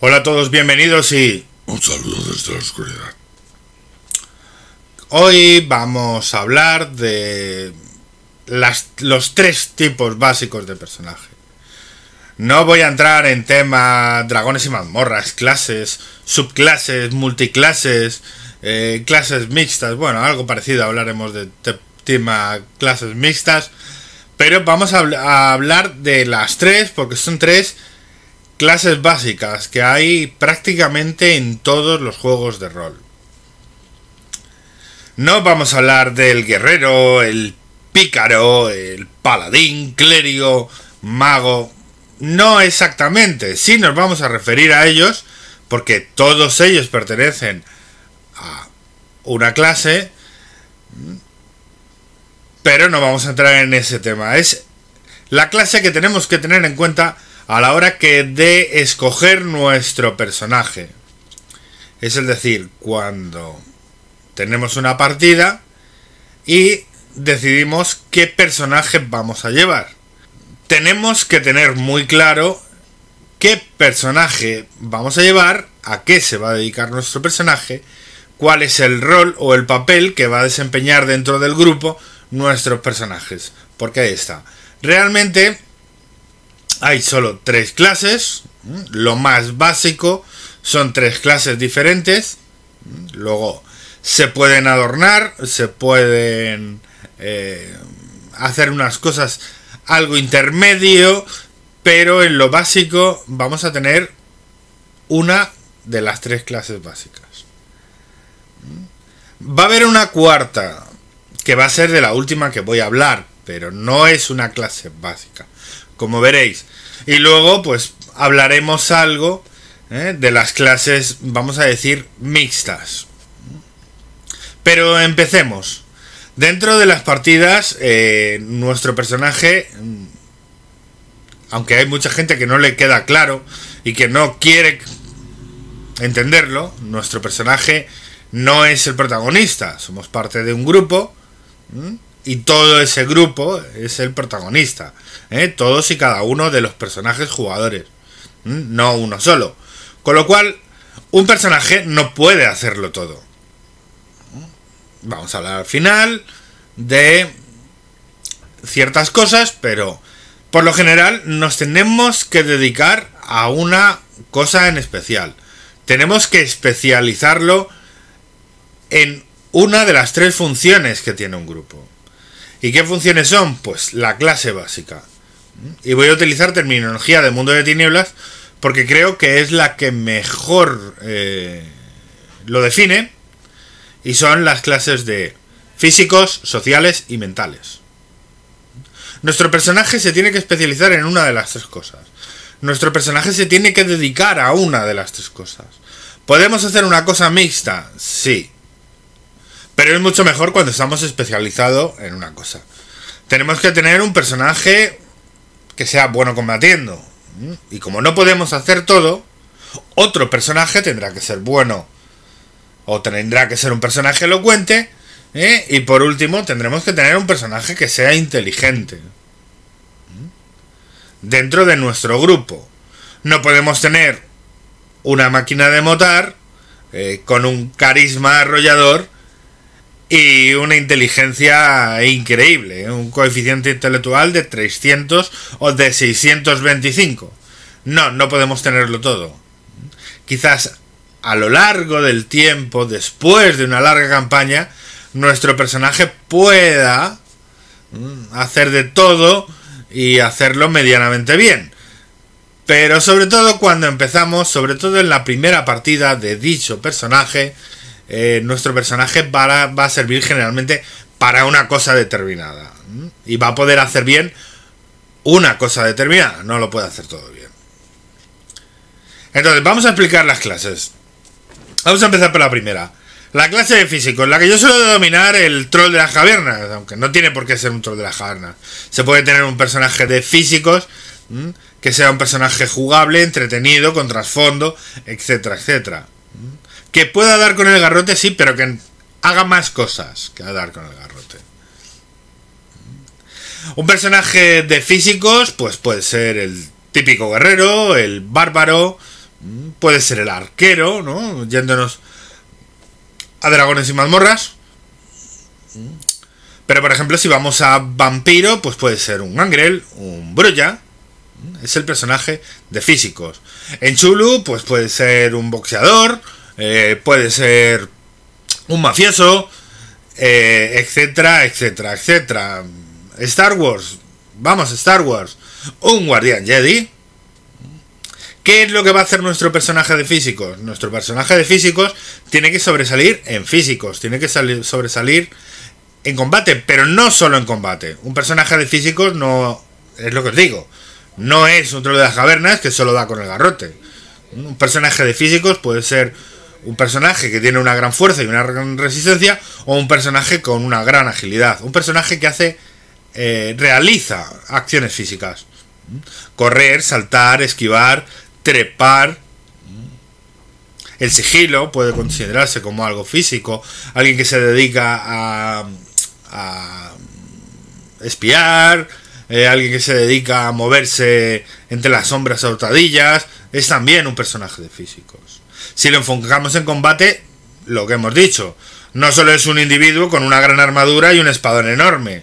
Hola a todos, bienvenidos y un saludo desde la oscuridad. Hoy vamos a hablar de los tres tipos básicos de personaje. No voy a entrar en tema dragones y mazmorras, clases, subclases, multiclases, eh, clases mixtas. Bueno, algo parecido hablaremos de tema clases mixtas. Pero vamos a hablar de las tres, porque son tres clases básicas que hay prácticamente en todos los juegos de rol. No vamos a hablar del guerrero, el pícaro, el paladín, clérigo, mago. No exactamente, sí nos vamos a referir a ellos porque todos ellos pertenecen a una clase, pero no vamos a entrar en ese tema. Es la clase que tenemos que tener en cuenta a la hora que de escoger nuestro personaje. Es decir, cuando tenemos una partida y decidimos qué personaje vamos a llevar. Tenemos que tener muy claro qué personaje vamos a llevar, a qué se va a dedicar nuestro personaje, cuál es el rol o el papel que va a desempeñar dentro del grupo nuestros personajes. Porque ahí está. Realmente hay solo tres clases. Lo más básico son tres clases diferentes. Luego se pueden adornar, se pueden eh, hacer unas cosas algo intermedio, pero en lo básico vamos a tener una de las tres clases básicas. Va a haber una cuarta, que va a ser de la última que voy a hablar, pero no es una clase básica como veréis. Y luego, pues, hablaremos algo ¿eh? de las clases, vamos a decir, mixtas. Pero empecemos. Dentro de las partidas, eh, nuestro personaje, aunque hay mucha gente que no le queda claro y que no quiere entenderlo, nuestro personaje no es el protagonista, somos parte de un grupo y todo ese grupo es el protagonista. ¿eh? Todos y cada uno de los personajes jugadores. No uno solo. Con lo cual, un personaje no puede hacerlo todo. Vamos a hablar al final de ciertas cosas, pero por lo general nos tenemos que dedicar a una cosa en especial. Tenemos que especializarlo en una de las tres funciones que tiene un grupo. ¿Y qué funciones son? Pues la clase básica. Y voy a utilizar terminología de mundo de tinieblas porque creo que es la que mejor eh, lo define. Y son las clases de físicos, sociales y mentales. Nuestro personaje se tiene que especializar en una de las tres cosas. Nuestro personaje se tiene que dedicar a una de las tres cosas. ¿Podemos hacer una cosa mixta? Sí. Pero es mucho mejor cuando estamos especializados en una cosa. Tenemos que tener un personaje que sea bueno combatiendo. ¿Mm? Y como no podemos hacer todo, otro personaje tendrá que ser bueno. O tendrá que ser un personaje elocuente. ¿eh? Y por último, tendremos que tener un personaje que sea inteligente. ¿Mm? Dentro de nuestro grupo. No podemos tener una máquina de motar eh, con un carisma arrollador y una inteligencia increíble, ¿eh? un coeficiente intelectual de 300 o de 625. No, no podemos tenerlo todo. Quizás a lo largo del tiempo, después de una larga campaña, nuestro personaje pueda mm, hacer de todo y hacerlo medianamente bien. Pero sobre todo cuando empezamos, sobre todo en la primera partida de dicho personaje, eh, nuestro personaje va a, va a servir generalmente para una cosa determinada. Y va a poder hacer bien una cosa determinada. No lo puede hacer todo bien. Entonces, vamos a explicar las clases. Vamos a empezar por la primera. La clase de físicos, la que yo suelo denominar el troll de las cavernas, aunque no tiene por qué ser un troll de las cavernas. Se puede tener un personaje de físicos que sea un personaje jugable, entretenido, con trasfondo, etcétera, etcétera. Que pueda dar con el garrote, sí, pero que haga más cosas que dar con el garrote. Un personaje de físicos, pues puede ser el típico guerrero, el bárbaro, mm, puede ser el arquero, ¿no? Yéndonos a dragones y mazmorras. Mm. Pero por ejemplo, si vamos a vampiro, pues puede ser un gangrel, un Brulla. Es el personaje de físicos. En Chulu, pues puede ser un boxeador, eh, puede ser un mafioso, eh, etcétera, etcétera, etcétera. Star Wars, vamos, Star Wars, un guardián Jedi. ¿Qué es lo que va a hacer nuestro personaje de físicos? Nuestro personaje de físicos tiene que sobresalir en físicos, tiene que sobresalir en combate, pero no solo en combate. Un personaje de físicos no es lo que os digo. No es un troll de las cavernas que solo da con el garrote. Un personaje de físicos puede ser un personaje que tiene una gran fuerza y una gran resistencia o un personaje con una gran agilidad. Un personaje que hace, eh, realiza acciones físicas. Correr, saltar, esquivar, trepar. El sigilo puede considerarse como algo físico. Alguien que se dedica a, a espiar, eh, alguien que se dedica a moverse entre las sombras a es también un personaje de físicos. Si lo enfocamos en combate, lo que hemos dicho, no solo es un individuo con una gran armadura y un espadón enorme,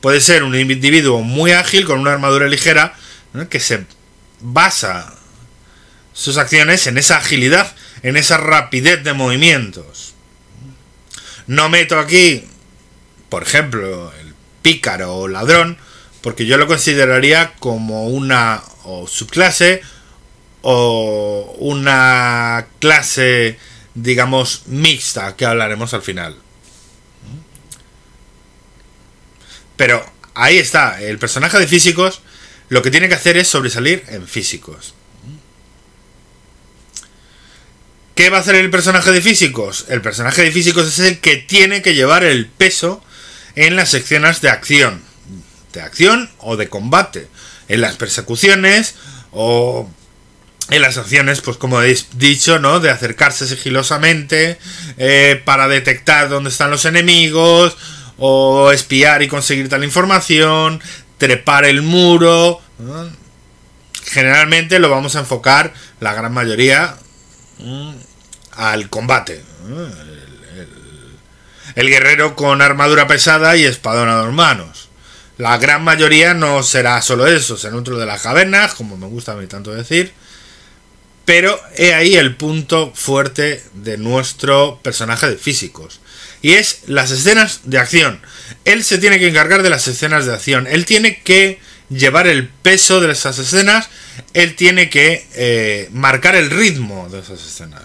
puede ser un individuo muy ágil con una armadura ligera que se basa sus acciones en esa agilidad, en esa rapidez de movimientos. No meto aquí, por ejemplo, el pícaro o ladrón, porque yo lo consideraría como una subclase o una clase, digamos, mixta, que hablaremos al final. Pero ahí está, el personaje de físicos lo que tiene que hacer es sobresalir en físicos. ¿Qué va a hacer el personaje de físicos? El personaje de físicos es el que tiene que llevar el peso en las secciones de acción de acción o de combate, en las persecuciones o en las acciones, pues como he dicho, ¿no? De acercarse sigilosamente eh, para detectar dónde están los enemigos o espiar y conseguir tal información, trepar el muro. Generalmente lo vamos a enfocar, la gran mayoría, al combate. El, el guerrero con armadura pesada y espadón a dos manos. La gran mayoría no será solo eso, será otro de las cavernas, como me gusta a mí tanto decir. Pero he ahí el punto fuerte de nuestro personaje de físicos. Y es las escenas de acción. Él se tiene que encargar de las escenas de acción. Él tiene que llevar el peso de esas escenas. Él tiene que eh, marcar el ritmo de esas escenas.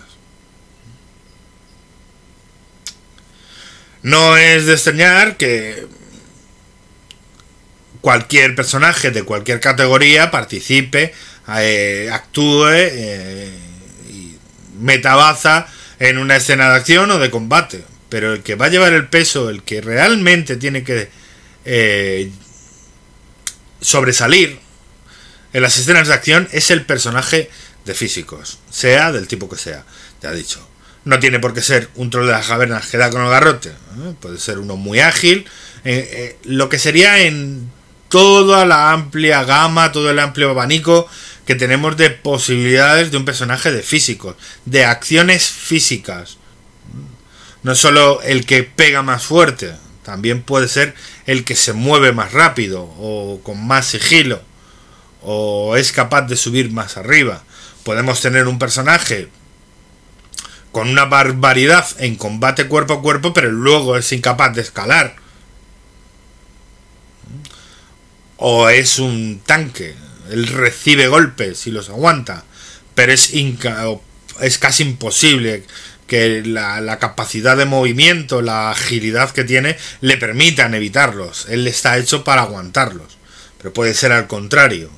No es de extrañar que cualquier personaje de cualquier categoría participe, eh, actúe eh, y metabaza en una escena de acción o de combate. Pero el que va a llevar el peso, el que realmente tiene que eh, sobresalir en las escenas de acción, es el personaje de físicos, sea del tipo que sea, ya dicho. No tiene por qué ser un troll de las cavernas que da con el garrote, puede ser uno muy ágil, lo que sería en toda la amplia gama, todo el amplio abanico que tenemos de posibilidades de un personaje de físicos, de acciones físicas. No solo el que pega más fuerte, también puede ser el que se mueve más rápido o con más sigilo o es capaz de subir más arriba. Podemos tener un personaje con una barbaridad en combate cuerpo a cuerpo, pero luego es incapaz de escalar o es un tanque. Él recibe golpes y los aguanta, pero es, es casi imposible que la, la, capacidad de movimiento, la agilidad que tiene, le permitan evitarlos. Él está hecho para aguantarlos. Pero puede ser al contrario.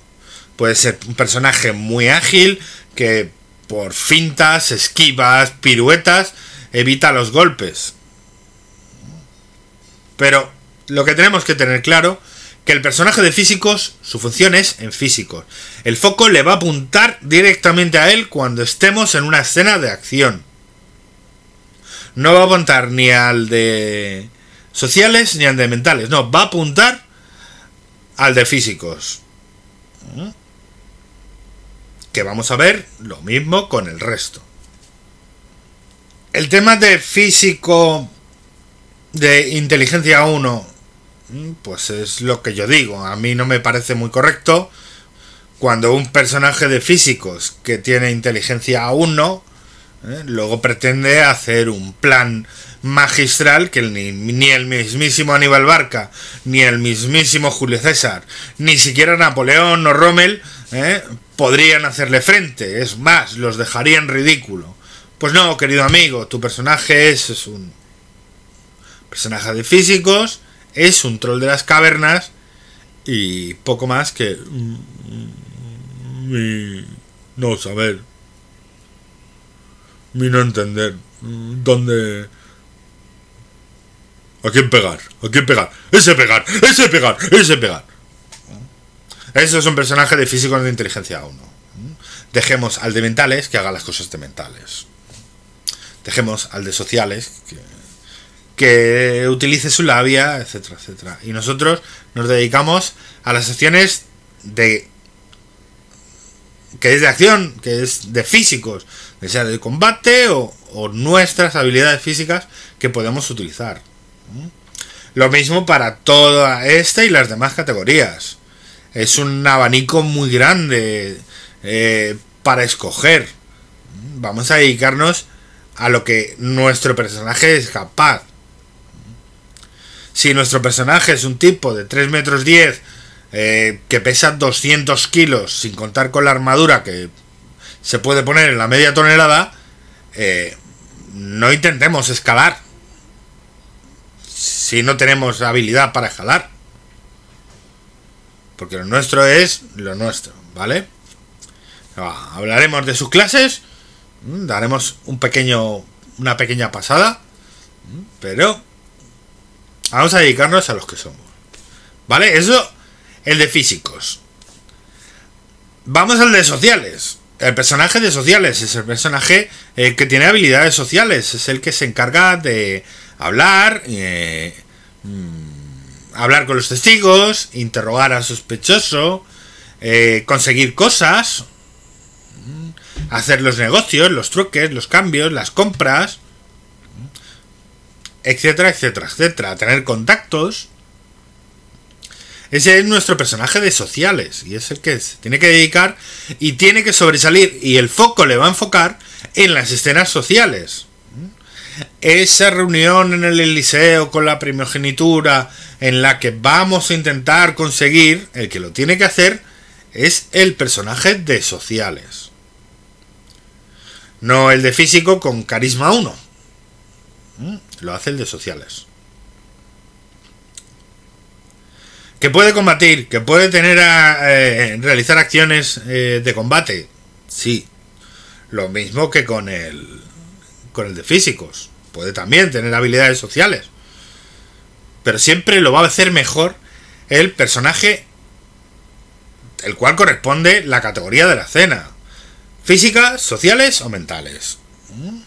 Puede ser un personaje muy ágil que por fintas, esquivas, piruetas, evita los golpes. Pero lo que tenemos que tener claro que el personaje de físicos, su función es en físicos. El foco le va a apuntar directamente a él cuando estemos en una escena de acción. No va a apuntar ni al de sociales ni al de mentales, no, va a apuntar al de físicos. ¿Mm? Que vamos a ver lo mismo con el resto. El tema de físico de inteligencia 1 Mm, pues es lo que yo digo. A mí no me parece muy correcto cuando un personaje de físicos que tiene inteligencia a uno, ¿eh? luego pretende hacer un plan magistral que ni, ni, el mismísimo Aníbal Barca, ni el mismísimo Julio César, ni siquiera Napoleón o Rommel ¿eh? podrían hacerle frente. Es más, los dejarían ridículo. Pues no, querido amigo, tu personaje es un personaje de físicos es un troll de las cavernas y poco más que... Mi mm, mm, mm, no saber, mi no entender dónde... ¿A quién pegar? ¿A quién pegar? ¡Ese pegar! ¡Ese pegar! ¡Ese pegar! Eso es un personaje de físico de inteligencia 1. Dejemos al de mentales que haga las cosas de mentales. Dejemos al de sociales que que utilice su labia, etcétera, etcétera. Y nosotros nos dedicamos a las acciones de que es de acción, que es de físicos, que sea de combate o, nuestras habilidades físicas que podemos utilizar. Lo mismo para toda esta y las demás categorías. Es un abanico muy grande eh, para escoger. Vamos a dedicarnos a lo que nuestro personaje es capaz si nuestro personaje es un tipo de 3 metros 10, eh, que pesa 200 kilos, sin contar con la armadura que se puede poner en la media tonelada, eh, no intentemos escalar. Si no tenemos habilidad para escalar. Porque lo nuestro es lo nuestro, ¿vale? Ah, hablaremos de sus clases. Mm, daremos un pequeño. una pequeña pasada. Mm, pero Vamos a dedicarnos a los que somos. ¿Vale? Eso, el de físicos. Vamos al de sociales. El personaje de sociales es el personaje eh, que tiene habilidades sociales. Es el que se encarga de hablar, eh, mm, hablar con los testigos, interrogar al sospechoso, eh, conseguir cosas, mm, hacer los negocios, los truques, los cambios, las compras etcétera, etcétera, etcétera, tener contactos. Ese es nuestro personaje de sociales y es el que se tiene que dedicar y tiene que sobresalir y el foco le va a enfocar en las escenas sociales. Esa reunión en el Eliseo con la primogenitura en la que vamos a intentar conseguir, el que lo tiene que hacer es el personaje de sociales. No el de físico con carisma 1 lo hace el de sociales. Que puede combatir, que puede tener a, eh, realizar acciones eh, de combate. Sí. Lo mismo que con el, con el de físicos. Puede también tener habilidades sociales. Pero siempre lo va a hacer mejor el personaje el cual corresponde la categoría de la escena. Físicas, sociales o mentales. ¿Mm?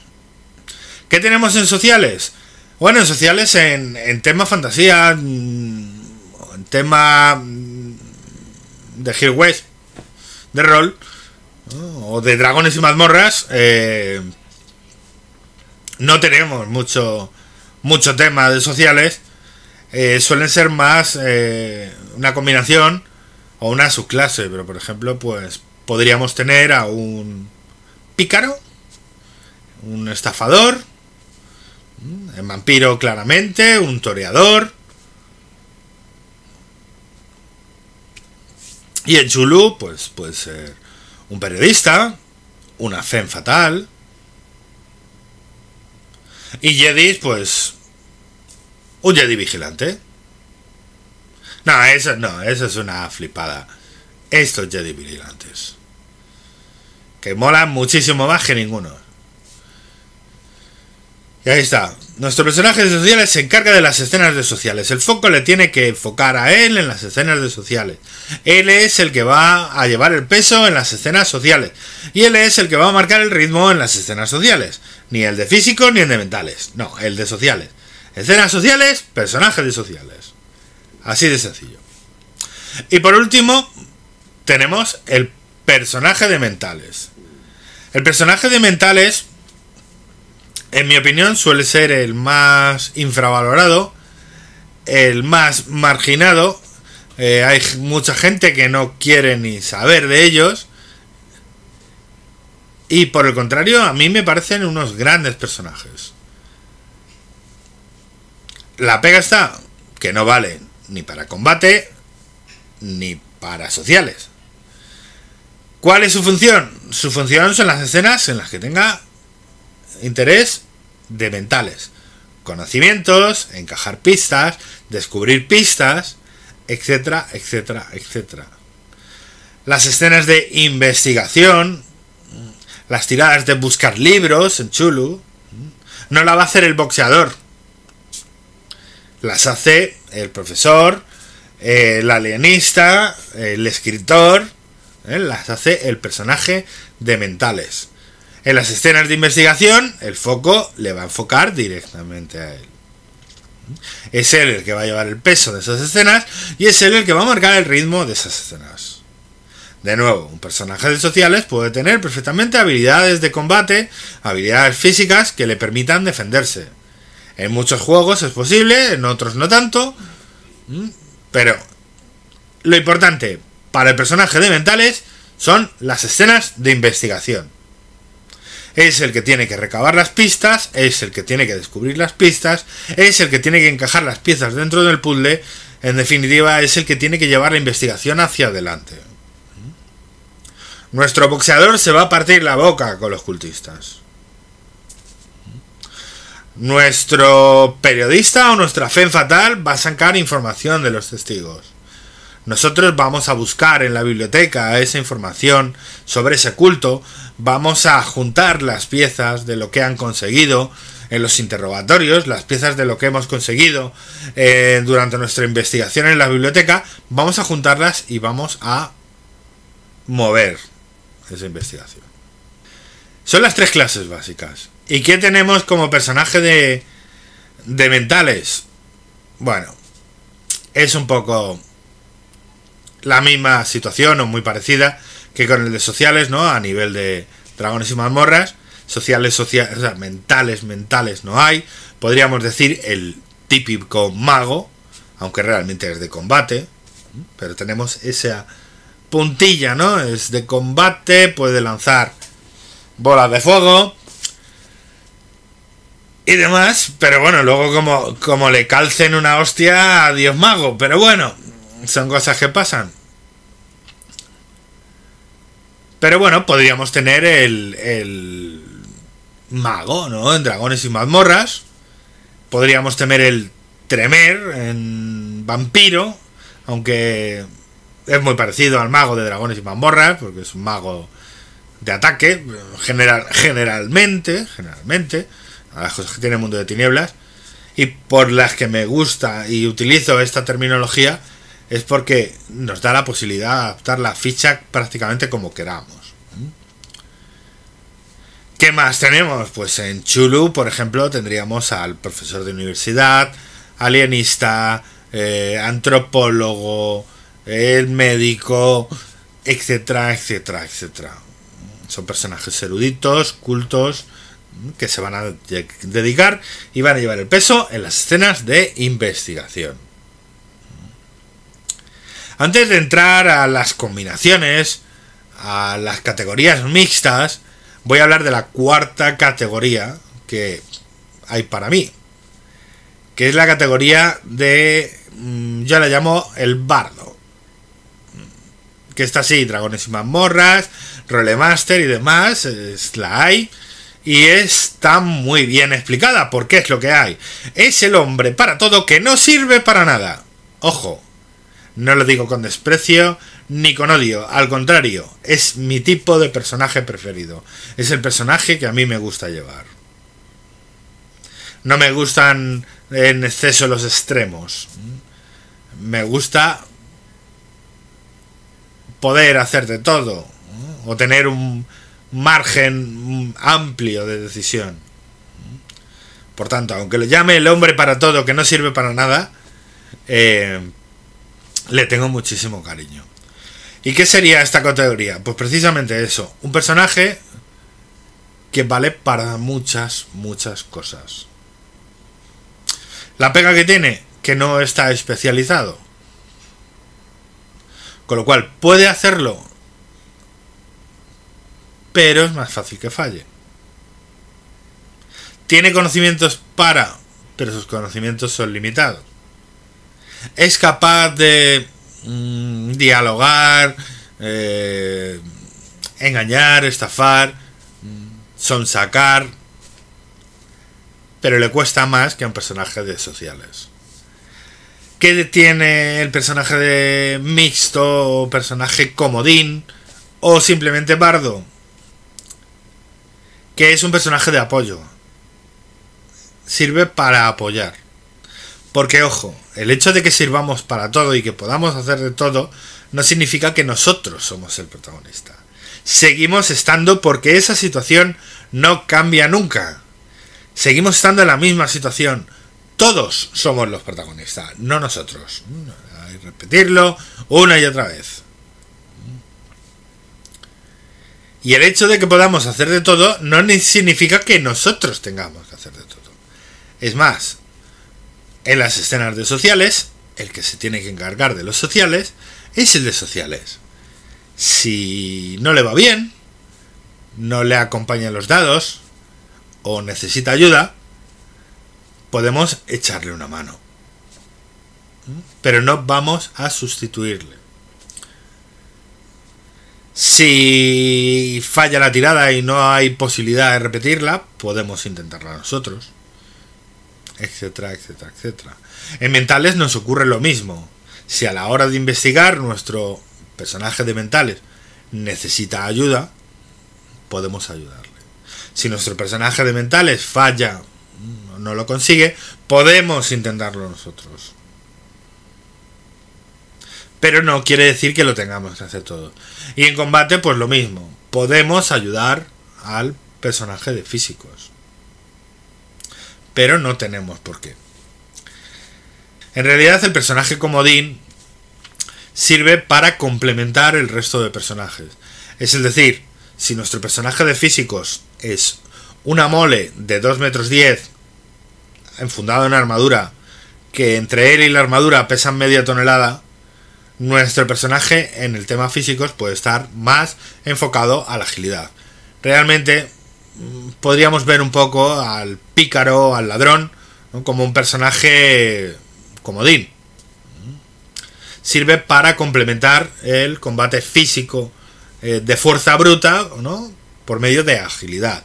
¿Qué tenemos en sociales? Bueno, en sociales, en, tema fantasía, mm, en tema mm, de Hill West, de rol, o de dragones y mazmorras, eh, no tenemos mucho, mucho tema de sociales. Eh, suelen ser más eh, una combinación o una subclase, pero por ejemplo, pues podríamos tener a un pícaro, un estafador, el vampiro claramente, un toreador. Y el Chulu, pues puede eh, ser un periodista, una fen fatal. Y Jedi, pues un Jedi vigilante. No, eso no, eso es una flipada. Estos Jedi vigilantes. Que molan muchísimo más que ninguno. Y ahí está. Nuestro personaje de sociales se encarga de las escenas de sociales. El foco le tiene que enfocar a él en las escenas de sociales. Él es el que va a llevar el peso en las escenas sociales. Y él es el que va a marcar el ritmo en las escenas sociales. Ni el de físico ni el de mentales. No, el de sociales. Escenas sociales, personajes de sociales. Así de sencillo. Y por último, tenemos el personaje de mentales. El personaje de mentales en mi opinión, suele ser el más infravalorado, el más marginado. Eh, hay mucha gente que no quiere ni saber de ellos. Y por el contrario, a mí me parecen unos grandes personajes. La pega está que no valen ni para combate ni para sociales. ¿Cuál es su función? Su función son las escenas en las que tenga interés de mentales, conocimientos, encajar pistas, descubrir pistas, etcétera, etcétera, etcétera. Las escenas de investigación, las tiradas de buscar libros en Chulu, no la va a hacer el boxeador. Las hace el profesor, eh, el alienista, el escritor, eh, las hace el personaje de mentales. En las escenas de investigación, el foco le va a enfocar directamente a él. Es él el que va a llevar el peso de esas escenas y es él el que va a marcar el ritmo de esas escenas. De nuevo, un personaje de sociales puede tener perfectamente habilidades de combate, habilidades físicas que le permitan defenderse. En muchos juegos es posible, en otros no tanto. Pero lo importante para el personaje de mentales son las escenas de investigación es el que tiene que recabar las pistas, es el que tiene que descubrir las pistas, es el que tiene que encajar las piezas dentro del puzzle, en definitiva es el que tiene que llevar la investigación hacia adelante. Nuestro boxeador se va a partir la boca con los cultistas. Nuestro periodista o nuestra fe fatal va a sacar información de los testigos. Nosotros vamos a buscar en la biblioteca esa información sobre ese culto, vamos a juntar las piezas de lo que han conseguido en los interrogatorios, las piezas de lo que hemos conseguido eh, durante nuestra investigación en la biblioteca, vamos a juntarlas y vamos a mover esa investigación. Son las tres clases básicas. ¿Y qué tenemos como personaje de, de mentales? Bueno, es un poco la misma situación o muy parecida que con el de sociales, ¿no? A nivel de dragones y mazmorras. Sociales, sociales, o sea, mentales, mentales no hay. Podríamos decir el típico mago, aunque realmente es de combate. Pero tenemos esa puntilla, ¿no? Es de combate, puede lanzar bolas de fuego y demás. Pero bueno, luego como, como le calcen una hostia a Dios Mago. Pero bueno, son cosas que pasan. Pero bueno, podríamos tener el, mago, ¿no? En dragones y mazmorras. Podríamos tener el tremer en vampiro, aunque es muy parecido al mago de dragones y mazmorras, porque es un mago de ataque, general, generalmente, generalmente, a las cosas que tiene el mundo de tinieblas, y por las que me gusta y utilizo esta terminología, es porque nos da la posibilidad de adaptar la ficha prácticamente como queramos. ¿Qué más tenemos? Pues en Chulu, por ejemplo, tendríamos al profesor de universidad, alienista, eh, antropólogo, el médico, etcétera, etcétera, etcétera. Son personajes eruditos, cultos, que se van a dedicar y van a llevar el peso en las escenas de investigación. Antes de entrar a las combinaciones, a las categorías mixtas, voy a hablar de la cuarta categoría que hay para mí, que es la categoría de, mm, yo la llamo el bardo, que está así, dragones y mazmorras, rolemaster y demás, la hay, y está muy bien explicada, porque es lo que hay. Es el hombre para todo que no sirve para nada. Ojo, no lo digo con desprecio ni con odio, al contrario, es mi tipo de personaje preferido. Es el personaje que a mí me gusta llevar. No me gustan en exceso los extremos. Me gusta poder hacer de todo o tener un margen amplio de decisión. Por tanto, aunque lo llame el hombre para todo que no sirve para nada, eh, le tengo muchísimo cariño. ¿Y qué sería esta categoría? Pues precisamente eso, un personaje que vale para muchas, muchas cosas. La pega que tiene, que no está especializado. Con lo cual, puede hacerlo, pero es más fácil que falle. Tiene conocimientos para, pero sus conocimientos son limitados es capaz de mm, dialogar, eh, engañar, estafar, mm, sonsacar, pero le cuesta más que a un personaje de sociales. ¿Qué tiene el personaje de mixto personaje comodín o simplemente bardo? Que es un personaje de apoyo. Sirve para apoyar. Porque, ojo, el hecho de que sirvamos para todo y que podamos hacer de todo, no significa que nosotros somos el protagonista. Seguimos estando porque esa situación no cambia nunca. Seguimos estando en la misma situación. Todos somos los protagonistas, no nosotros. Hay que repetirlo una y otra vez. Y el hecho de que podamos hacer de todo no significa que nosotros tengamos que hacer de todo. Es más, en las escenas de sociales, el que se tiene que encargar de los sociales es el de sociales. Si no le va bien, no le acompañan los dados o necesita ayuda, podemos echarle una mano. ¿Mm? Pero no vamos a sustituirle. Si falla la tirada y no hay posibilidad de repetirla, podemos intentarla nosotros etcétera, etcétera, etcétera. En mentales nos ocurre lo mismo. Si a la hora de investigar nuestro personaje de mentales necesita ayuda, podemos ayudarle. Si nuestro personaje de mentales falla, no lo consigue, podemos intentarlo nosotros. Pero no quiere decir que lo tengamos que hacer todo. Y en combate, pues lo mismo. Podemos ayudar al personaje de físicos pero no tenemos por qué. En realidad el personaje comodín sirve para complementar el resto de personajes. Es decir, si nuestro personaje de físicos es una mole de 2 metros 10, enfundado en armadura, que entre él y la armadura pesan media tonelada, nuestro personaje en el tema físicos puede estar más enfocado a la agilidad. Realmente podríamos ver un poco al pícaro, al ladrón, como un personaje comodín. Sirve para complementar el combate físico eh, de fuerza bruta ¿no? por medio de agilidad.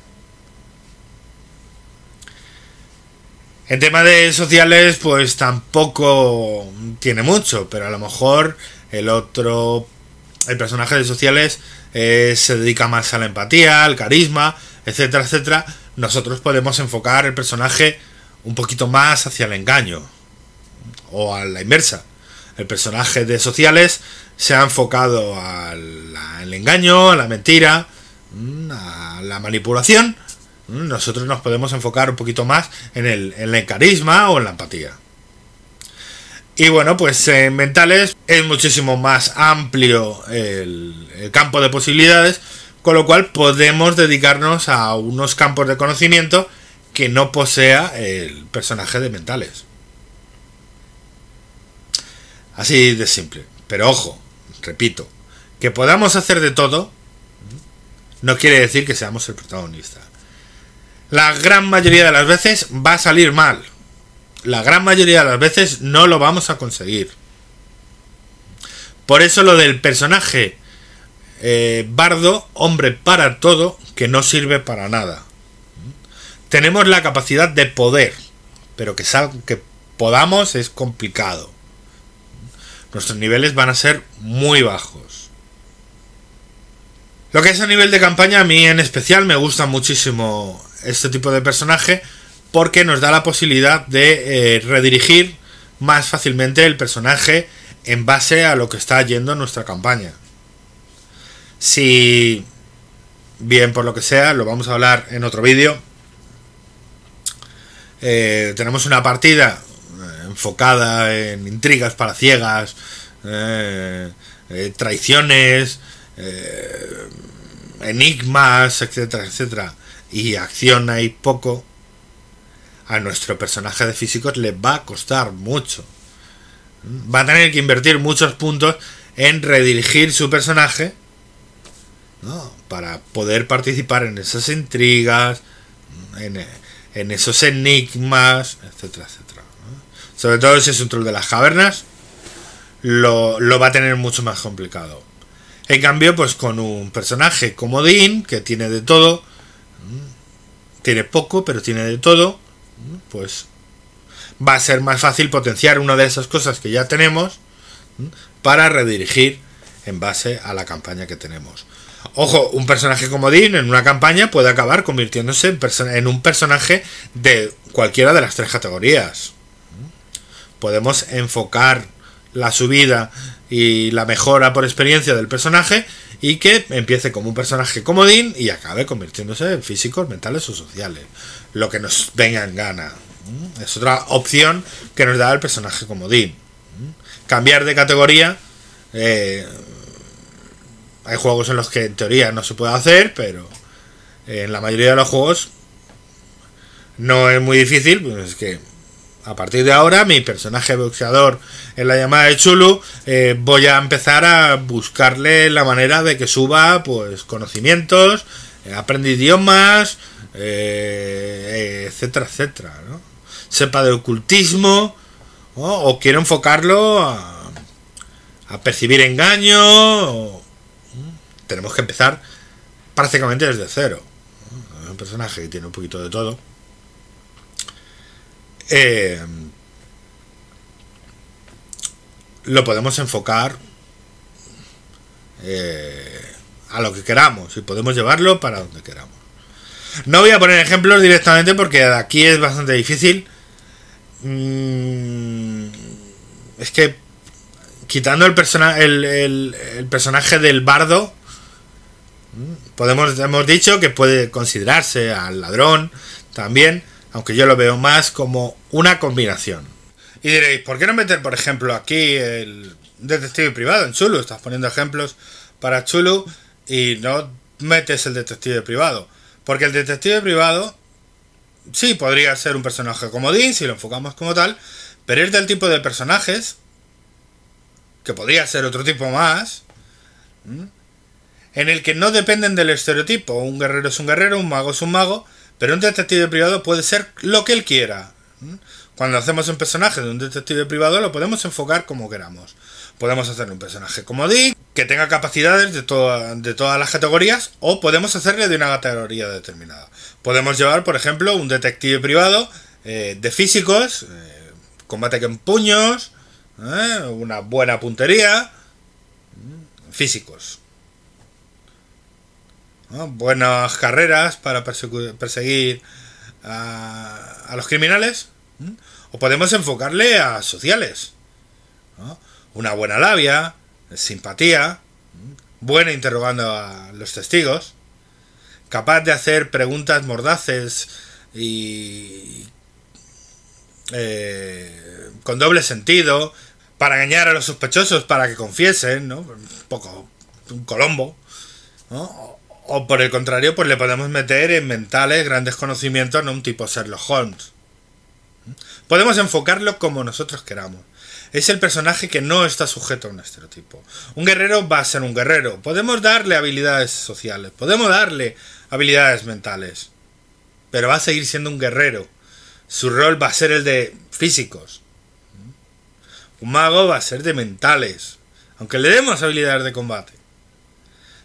En tema de sociales, pues tampoco tiene mucho, pero a lo mejor el otro, el personaje de sociales eh, se dedica más a la empatía, al carisma, etcétera, etcétera, nosotros podemos enfocar el personaje un poquito más hacia el engaño o a la inversa. El personaje de sociales se ha enfocado al, engaño, a la mentira, mm, a la manipulación. Mm, nosotros nos podemos enfocar un poquito más en el, carisma o en la empatía. Y bueno, pues en mentales es muchísimo más amplio el, el campo de posibilidades con lo cual podemos dedicarnos a unos campos de conocimiento que no posea el personaje de mentales. Así de simple. Pero ojo, repito, que podamos hacer de todo no quiere decir que seamos el protagonista. La gran mayoría de las veces va a salir mal. La gran mayoría de las veces no lo vamos a conseguir. Por eso lo del personaje eh, bardo, hombre para todo, que no sirve para nada. Tenemos la capacidad de poder, pero que, que podamos es complicado. Nuestros niveles van a ser muy bajos. Lo que es a nivel de campaña, a mí en especial me gusta muchísimo este tipo de personaje porque nos da la posibilidad de eh, redirigir más fácilmente el personaje en base a lo que está yendo nuestra campaña. Si bien por lo que sea, lo vamos a hablar en otro vídeo. Eh, tenemos una partida eh, enfocada en intrigas para ciegas, eh, traiciones, enigmas, etcétera, etcétera. Y acción hay poco. A nuestro personaje de físicos le va a costar mucho. Va a tener que invertir muchos puntos en redirigir su personaje para poder participar en esas intrigas, en, esos enigmas, etcétera, etcétera. Sobre todo si es un troll de las cavernas, lo, lo va a tener mucho más complicado. En cambio, pues con un personaje como Dean, que tiene de todo, tiene poco, pero tiene de todo, pues va a ser más fácil potenciar una de esas cosas que ya tenemos para redirigir en base a la campaña que tenemos. Ojo, un personaje como Dean en una campaña puede acabar convirtiéndose en, un personaje de cualquiera de las tres categorías. Podemos enfocar la subida y la mejora por experiencia del personaje y que empiece como un personaje como Dean y acabe convirtiéndose en físicos, mentales o sociales. Lo que nos venga en gana. Es otra opción que nos da el personaje como Dean. Cambiar de categoría eh, hay juegos en los que en teoría no se puede hacer, pero en la mayoría de los juegos no es muy difícil, pues es que a partir de ahora mi personaje boxeador en la llamada de Chulu eh, voy a empezar a buscarle la manera de que suba pues conocimientos, eh, aprende idiomas, eh, etcétera, etcétera, ¿no? Sepa de ocultismo o quiero enfocarlo a, a percibir engaño tenemos que empezar prácticamente desde cero. un personaje que tiene un poquito de todo. Eh, lo podemos enfocar eh, a lo que queramos y podemos llevarlo para donde queramos. No voy a poner ejemplos directamente porque aquí es bastante difícil. Mm, es que quitando el, el personaje del bardo, Podemos, hemos dicho que puede considerarse al ladrón también, aunque yo lo veo más como una combinación. Y diréis, ¿por qué no meter, por ejemplo, aquí el detective privado en Chulu? Estás poniendo ejemplos para Chulu y no metes el detective privado. Porque el detective privado sí podría ser un personaje como Dean, si lo enfocamos como tal, pero es del tipo de personajes que podría ser otro tipo más en el que no dependen del estereotipo. Un guerrero es un guerrero, un mago es un mago, pero un detective privado puede ser lo que él quiera. Cuando hacemos un personaje de un detective privado lo podemos enfocar como queramos. Podemos hacerle un personaje como Dick, que tenga capacidades de, de todas las categorías, o podemos hacerle de una categoría determinada. Podemos llevar, por ejemplo, un detective privado eh, de físicos, eh, combate con puños, ¿eh? una buena puntería, físicos, buenas carreras para perseguir a, los criminales, o podemos enfocarle a sociales. Una buena labia, simpatía, buena interrogando a los testigos, capaz de hacer preguntas mordaces y eh, con doble sentido, para engañar a los sospechosos, para que confiesen, ¿no? Un poco un Colombo, o por el contrario, pues le podemos meter en mentales grandes conocimientos, no un tipo Sherlock Holmes. Podemos enfocarlo como nosotros queramos. Es el personaje que no está sujeto a un estereotipo. Un guerrero va a ser un guerrero. Podemos darle habilidades sociales, podemos darle habilidades mentales. Pero va a seguir siendo un guerrero. Su rol va a ser el de físicos. Un mago va a ser de mentales. Aunque le demos habilidades de combate.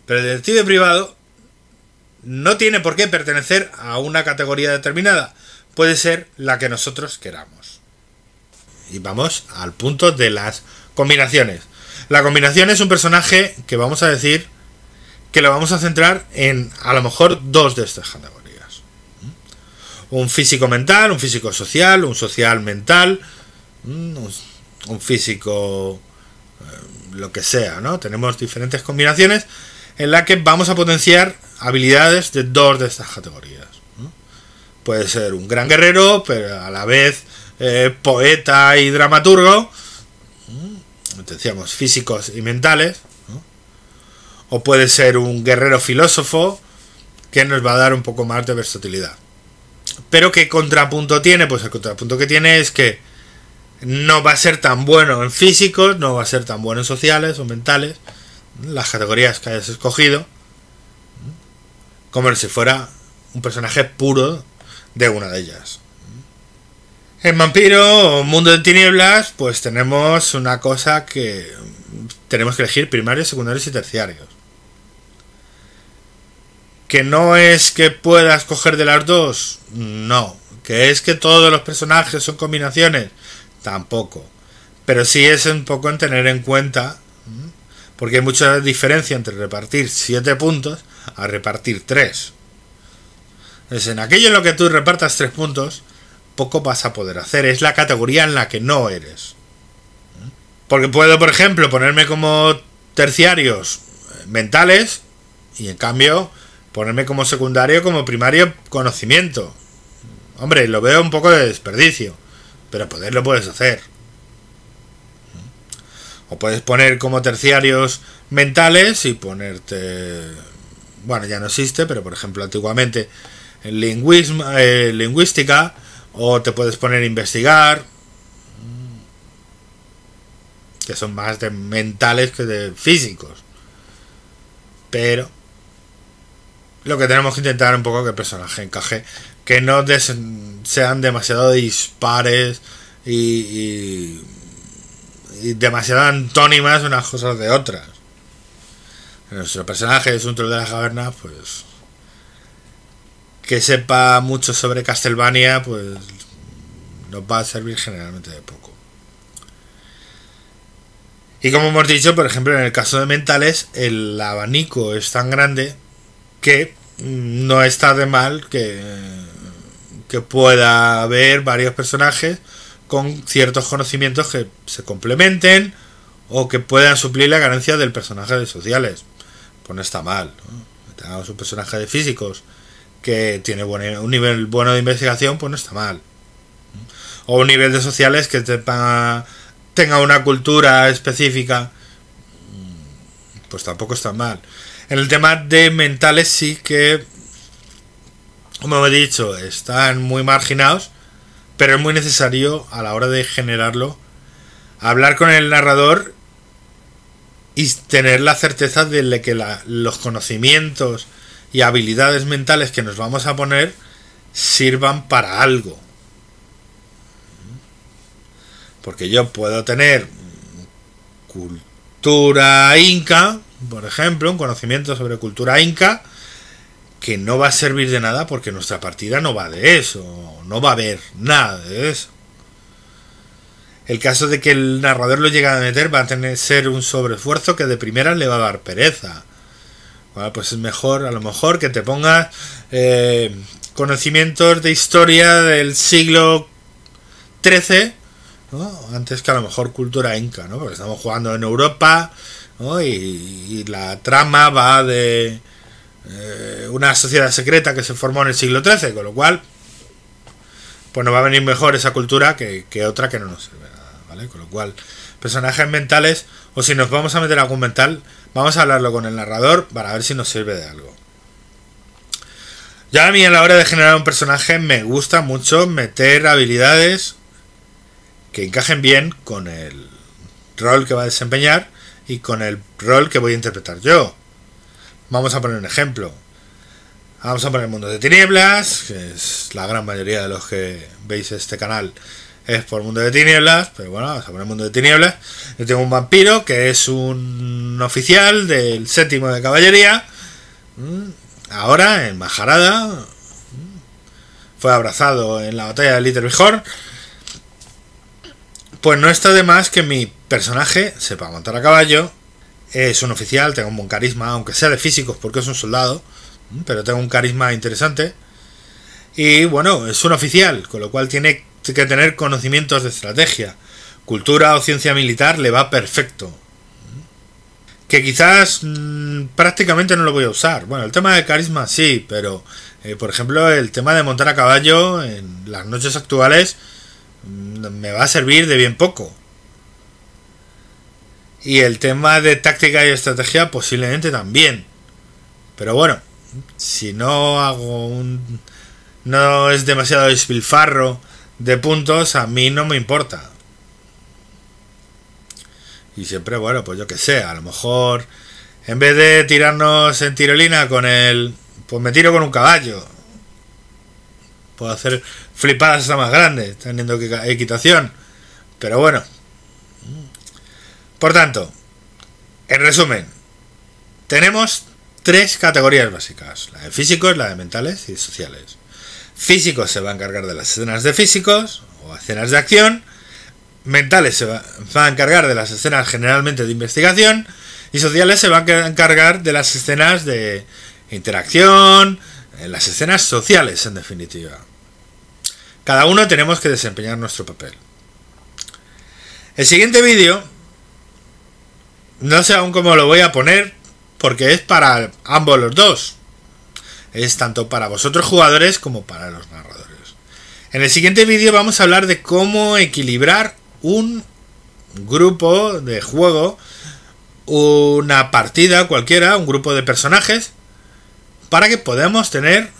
Pero el detective privado no tiene por qué pertenecer a una categoría determinada, puede ser la que nosotros queramos. Y vamos al punto de las combinaciones. La combinación es un personaje que vamos a decir que lo vamos a centrar en a lo mejor dos de estas categorías. ¿Mm? Un físico mental, un físico social, un social mental, ¿Mm? un físico eh, lo que sea, ¿no? Tenemos diferentes combinaciones en la que vamos a potenciar habilidades de dos de estas categorías. Puede ser un gran guerrero, pero a la vez eh, poeta y dramaturgo, Potenciamos físicos y mentales, o puede ser un guerrero filósofo que nos va a dar un poco más de versatilidad. Pero ¿qué contrapunto tiene? Pues el contrapunto que tiene es que no va a ser tan bueno en físicos, no va a ser tan bueno en sociales o mentales, las categorías que hayas escogido, como si fuera un personaje puro de una de ellas. En Vampiro o Mundo de Tinieblas, pues tenemos una cosa que tenemos que elegir primarios, secundarios y terciarios. Que no es que puedas coger de las dos, no. Que es que todos los personajes son combinaciones, tampoco. Pero sí es un poco en tener en cuenta porque hay mucha diferencia entre repartir 7 puntos a repartir 3. Es en aquello en lo que tú repartas 3 puntos, poco vas a poder hacer. Es la categoría en la que no eres. Porque puedo, por ejemplo, ponerme como terciarios mentales y en cambio ponerme como secundario, como primario conocimiento. Hombre, lo veo un poco de desperdicio, pero poderlo puedes hacer. O puedes poner como terciarios mentales y ponerte... Bueno, ya no existe, pero por ejemplo antiguamente en eh, lingüística o te puedes poner investigar, mm, que son más de mentales que de físicos. Pero lo que tenemos que intentar un poco que el personaje encaje, que no sean demasiado dispares y y demasiado antónimas unas cosas de otras. Nuestro personaje es un troll de la caverna, pues. Que sepa mucho sobre Castlevania, pues. Nos va a servir generalmente de poco. Y como hemos dicho, por ejemplo, en el caso de mentales, el abanico es tan grande que no está de mal que, que pueda haber varios personajes con ciertos conocimientos que se complementen o que puedan suplir la ganancia del personaje de sociales. Pues no está mal. ¿no? Tengamos un personaje de físicos que tiene un nivel bueno de investigación, pues no está mal. O un nivel de sociales que tenga una cultura específica, mm, pues tampoco está mal. En el tema de mentales sí que, como he dicho, están muy marginados pero es muy necesario a la hora de generarlo hablar con el narrador y tener la certeza de que los conocimientos y habilidades mentales que nos vamos a poner sirvan para algo. Porque yo puedo tener cultura inca, por ejemplo, un conocimiento sobre cultura inca, que no va a servir de nada porque nuestra partida no va de eso, no va a haber nada de eso. El caso de que el narrador lo llegue a meter va a tener ser un sobreesfuerzo que de primera le va a dar pereza. Bueno, pues es mejor a lo mejor que te pongas eh, conocimientos de historia del siglo XIII, antes que a lo mejor cultura inca, ¿no? porque estamos jugando en Europa y la trama va de eh, una sociedad secreta que se formó en el siglo XIII, con lo cual, pues nos va a venir mejor esa cultura que, otra que no nos sirve nada, ¿vale? Con lo cual, personajes mentales, o si nos vamos a meter algún mental, vamos a hablarlo con el narrador para ver si nos sirve de algo. Ya a mí a la hora de generar un personaje me gusta mucho meter habilidades que encajen bien con el rol que va a desempeñar y con el rol que voy a interpretar yo. Vamos a poner un ejemplo. Vamos a poner el mundo de tinieblas, que es la gran mayoría de los que veis este canal es por mundo de tinieblas, pero bueno, vamos a poner mundo de tinieblas. Yo tengo un vampiro que es un oficial del séptimo de caballería. Ahora en Majarada fue abrazado en la batalla de Little Bijor. Pues no está de más que mi personaje sepa montar a caballo, es un oficial, tengo un buen carisma, aunque sea de físicos, porque es un soldado, pero tengo un carisma interesante. Y bueno, es un oficial, con lo cual tiene que tener conocimientos de estrategia. Cultura o ciencia militar le va perfecto. Que quizás mm, prácticamente no lo voy a usar. Bueno, el tema de carisma sí, pero eh, por ejemplo el tema de montar a caballo en las noches actuales mm, me va a servir de bien poco. Y el tema de táctica y estrategia posiblemente también. Pero bueno, si no hago un... No es demasiado despilfarro de puntos, a mí no me importa. Y siempre, bueno, pues yo que sé, a lo mejor en vez de tirarnos en tirolina con el... Pues me tiro con un caballo. Puedo hacer flipadas hasta más grandes, teniendo que equitación. Pero bueno, por tanto, en resumen, tenemos tres categorías básicas, la de físicos, la de mentales y sociales. Físicos se va a encargar de las escenas de físicos o escenas de acción, mentales se va, a encargar de las escenas generalmente de investigación y sociales se va a encargar de las escenas de interacción, eh, las escenas sociales en definitiva. Cada uno tenemos que desempeñar nuestro papel. El siguiente vídeo no sé aún cómo lo voy a poner, porque es para ambos los dos. Es tanto para vosotros jugadores como para los narradores. En el siguiente vídeo vamos a hablar de cómo equilibrar un grupo de juego, una partida cualquiera, un grupo de personajes, para que podamos tener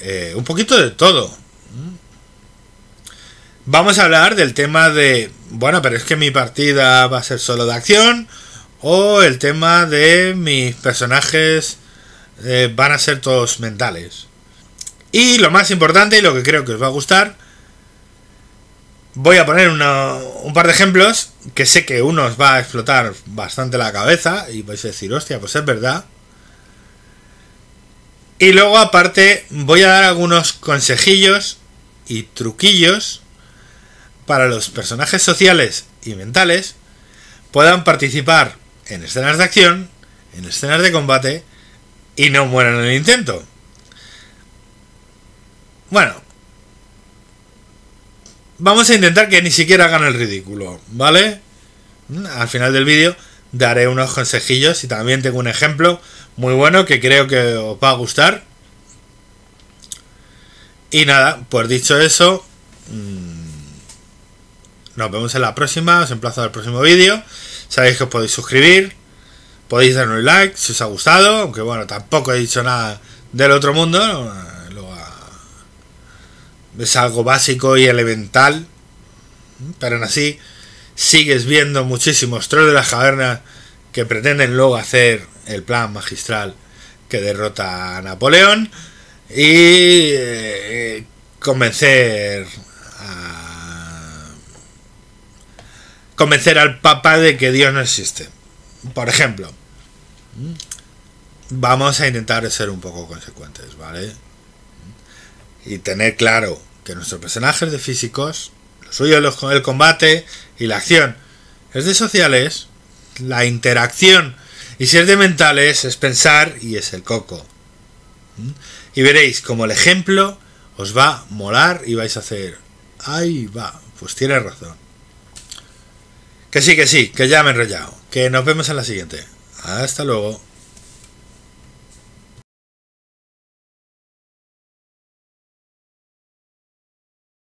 eh, un poquito de todo. Vamos a hablar del tema de, bueno, pero es que mi partida va a ser solo de acción, o el tema de mis personajes eh, van a ser todos mentales. Y lo más importante y lo que creo que os va a gustar, voy a poner un par de ejemplos que sé que uno os va a explotar bastante la cabeza y vais a decir, hostia, pues es verdad. Y luego aparte voy a dar algunos consejillos y truquillos para los personajes sociales y mentales puedan participar en escenas de acción, en escenas de combate y no mueran en el intento. Bueno, vamos a intentar que ni siquiera hagan el ridículo, ¿vale? Al final del vídeo daré unos consejillos y también tengo un ejemplo muy bueno que creo que os va a gustar. Y nada, pues dicho eso... Mm, nos vemos en la próxima, os emplazo al próximo vídeo. Sabéis que os podéis suscribir, podéis dar un like si os ha gustado, aunque bueno, tampoco he dicho nada del otro mundo. Ah, es algo básico y elemental, pero aún así sigues viendo muchísimos trolls de las cavernas que pretenden luego hacer el plan magistral que derrota a Napoleón y eh, eh, convencer convencer al Papa de que Dios no existe. Por ejemplo, vamos a intentar ser un poco consecuentes, ¿vale? Y tener claro que nuestros personajes de físicos, lo suyo es el combate y la acción. Es de sociales, la interacción. Y si es de mentales, es pensar y es el coco. Y veréis como el ejemplo os va a molar y vais a hacer, ahí va, pues tiene razón. Que sí, que sí, que ya me he enrollado. Que nos vemos en la siguiente. Hasta luego.